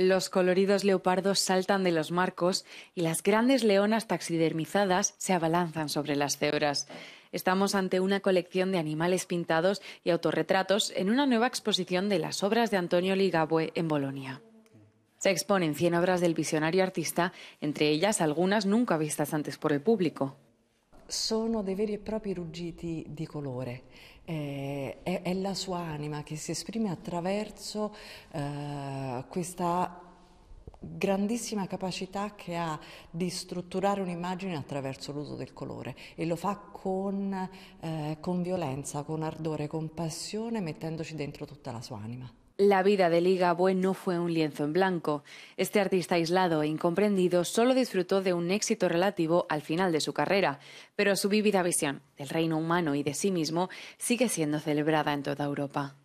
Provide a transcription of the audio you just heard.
Los coloridos leopardos saltan de los marcos y las grandes leonas taxidermizadas se abalanzan sobre las cebras. Estamos ante una colección de animales pintados y autorretratos en una nueva exposición de las obras de Antonio Ligabue en Bolonia. Se exponen 100 obras del visionario artista, entre ellas algunas nunca vistas antes por el público. Son de veri e propri ruggiti di colore, Es eh, la sua anima che si esprime attraverso eh, questa grandissima capacità che ha di strutturare un'immagine attraverso l'uso del colore e lo fa con, eh, con violenza, con ardore, con passione, mettendoci dentro tutta la sua anima. La vida de Liga Bue no fue un lienzo en blanco. Este artista aislado e incomprendido solo disfrutó de un éxito relativo al final de su carrera, pero su vívida visión del reino humano y de sí mismo sigue siendo celebrada en toda Europa.